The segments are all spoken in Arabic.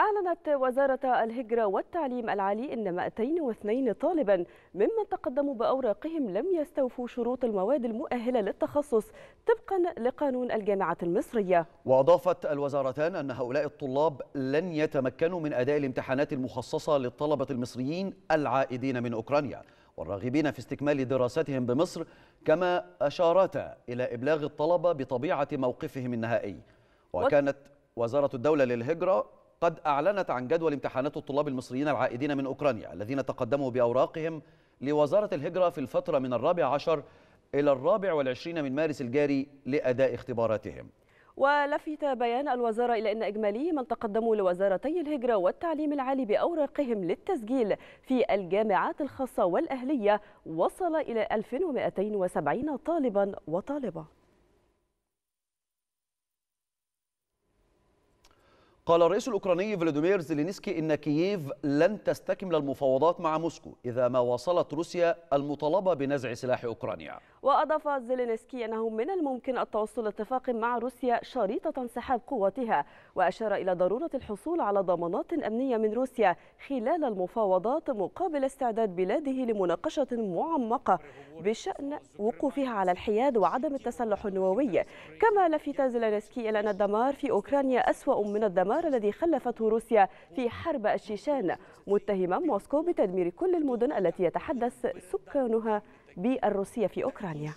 أعلنت وزارة الهجرة والتعليم العالي أن 202 طالبا ممن تقدموا بأوراقهم لم يستوفوا شروط المواد المؤهلة للتخصص طبقا لقانون الجامعة المصرية وأضافت الوزارتان أن هؤلاء الطلاب لن يتمكنوا من أداء الامتحانات المخصصة للطلبة المصريين العائدين من أوكرانيا والراغبين في استكمال دراستهم بمصر كما أشارتا إلى إبلاغ الطلبة بطبيعة موقفهم النهائي وكانت وزارة الدولة للهجرة قد أعلنت عن جدول امتحانات الطلاب المصريين العائدين من أوكرانيا الذين تقدموا بأوراقهم لوزارة الهجرة في الفترة من الرابع عشر إلى الرابع والعشرين من مارس الجاري لأداء اختباراتهم ولفت بيان الوزارة إلى أن إجمالي من تقدموا لوزارتي الهجرة والتعليم العالي بأوراقهم للتسجيل في الجامعات الخاصة والأهلية وصل إلى 1270 طالبا وطالبة قال الرئيس الأوكراني فلاديمير زيلينسكي إن كييف لن تستكمل المفاوضات مع موسكو إذا ما وصلت روسيا المطالبة بنزع سلاح أوكرانيا وأضاف زيلينسكي أنه من الممكن التوصل لاتفاق مع روسيا شريطة انسحاب قواتها وأشار إلى ضرورة الحصول على ضمانات أمنية من روسيا خلال المفاوضات مقابل استعداد بلاده لمناقشة معمقة بشأن وقوفها على الحياد وعدم التسلح النووي كما لفت زيلينسكي إلى أن الدمار في أوكرانيا أسوأ من الدمار الانهيار الذي خلفته روسيا في حرب الشيشان متهما موسكو بتدمير كل المدن التي يتحدث سكانها بالروسية في أوكرانيا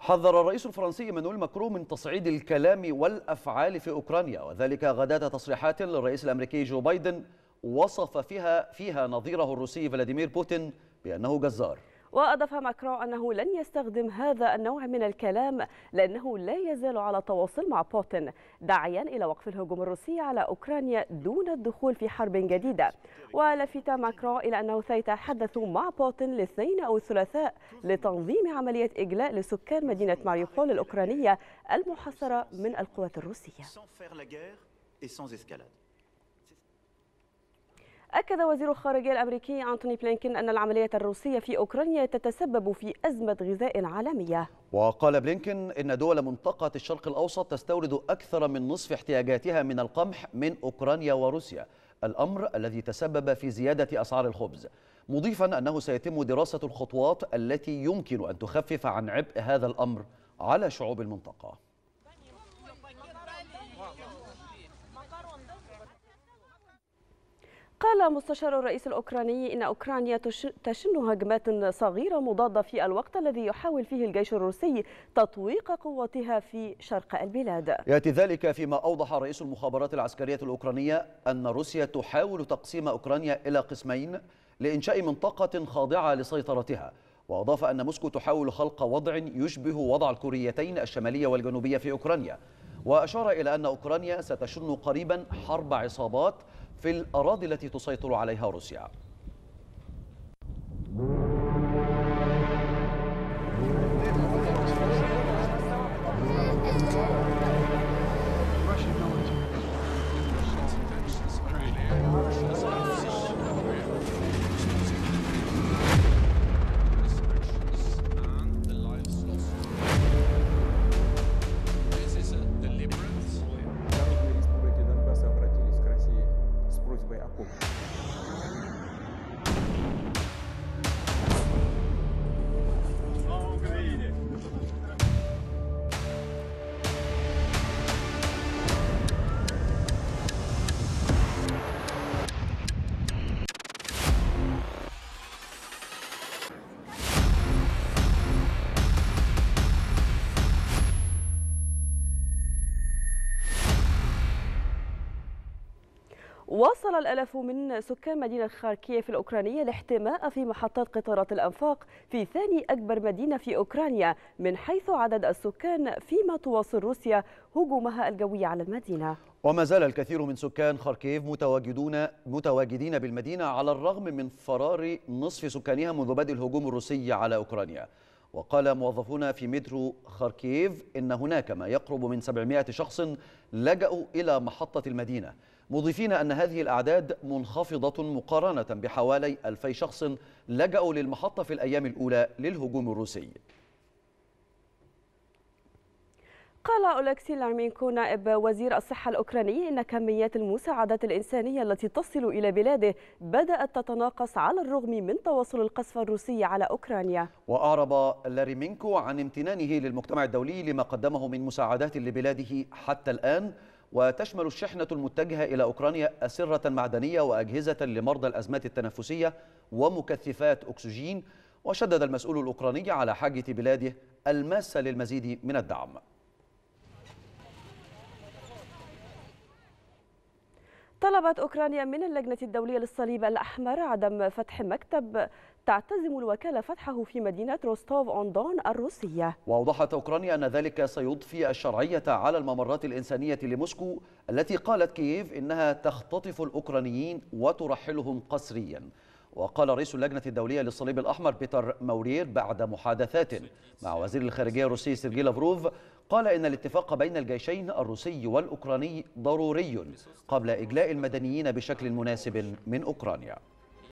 حذر الرئيس الفرنسي مانويل ماكرون من تصعيد الكلام والافعال في اوكرانيا وذلك غداة تصريحات للرئيس الامريكي جو بايدن وصف فيها فيها نظيره الروسي فلاديمير بوتين بانه جزار وأضاف ماكرون أنه لن يستخدم هذا النوع من الكلام لأنه لا يزال على تواصل مع بوتين داعيا إلى وقف الهجوم الروسي على أوكرانيا دون الدخول في حرب جديدة ولفت ماكرون إلى أنه سيتحدث مع بوتين الاثنين أو الثلاثاء لتنظيم عملية إجلاء لسكان مدينة ماريوبول الأوكرانية المحاصرة من القوات الروسية أكد وزير الخارجية الأمريكي أنتوني بلينكين أن العملية الروسية في أوكرانيا تتسبب في أزمة غذاء عالمية وقال بلينكين إن دول منطقة الشرق الأوسط تستورد أكثر من نصف احتياجاتها من القمح من أوكرانيا وروسيا الأمر الذي تسبب في زيادة أسعار الخبز مضيفا أنه سيتم دراسة الخطوات التي يمكن أن تخفف عن عبء هذا الأمر على شعوب المنطقة قال مستشار الرئيس الأوكراني إن أوكرانيا تشن هجمات صغيرة مضادة في الوقت الذي يحاول فيه الجيش الروسي تطويق قوتها في شرق البلاد يأتي ذلك فيما أوضح رئيس المخابرات العسكرية الأوكرانية أن روسيا تحاول تقسيم أوكرانيا إلى قسمين لإنشاء منطقة خاضعة لسيطرتها وأضاف أن موسكو تحاول خلق وضع يشبه وضع الكوريتين الشمالية والجنوبية في أوكرانيا وأشار إلى أن أوكرانيا ستشن قريبا حرب عصابات في الأراضي التي تسيطر عليها روسيا sebaik aku واصل الألاف من سكان مدينة خاركيف الأوكرانية الاحتماء في محطات قطارات الأنفاق في ثاني أكبر مدينة في أوكرانيا من حيث عدد السكان فيما تواصل روسيا هجومها الجوي على المدينة وما زال الكثير من سكان خاركيف متواجدون متواجدين بالمدينة على الرغم من فرار نصف سكانها منذ بدء الهجوم الروسي على أوكرانيا وقال موظفون في مترو خاركيف إن هناك ما يقرب من 700 شخص لجأوا إلى محطة المدينة مضيفين أن هذه الأعداد منخفضة مقارنة بحوالي ألفي شخص لجأوا للمحطة في الأيام الأولى للهجوم الروسي قال أولكسي لارمينكو نائب وزير الصحة الأوكراني إن كميات المساعدات الإنسانية التي تصل إلى بلاده بدأت تتناقص على الرغم من تواصل القصف الروسي على أوكرانيا وأعرب لارمينكو عن امتنانه للمجتمع الدولي لما قدمه من مساعدات لبلاده حتى الآن وتشمل الشحنة المتجهة إلى أوكرانيا أسرة معدنية وأجهزة لمرضى الأزمات التنفسية ومكثفات أكسجين وشدد المسؤول الأوكراني على حاجة بلاده الماسة للمزيد من الدعم طلبت أوكرانيا من اللجنة الدولية للصليب الأحمر عدم فتح مكتب تعتزم الوكالة فتحه في مدينة روستوف أوندون الروسية وأوضحت أوكرانيا أن ذلك سيضفي الشرعية على الممرات الإنسانية لموسكو التي قالت كييف إنها تختطف الأوكرانيين وترحلهم قسرياً وقال رئيس اللجنة الدولية للصليب الأحمر بيتر مورير بعد محادثات مع وزير الخارجية الروسي سيرجي لافروف قال إن الاتفاق بين الجيشين الروسي والأوكراني ضروري قبل إجلاء المدنيين بشكل مناسب من أوكرانيا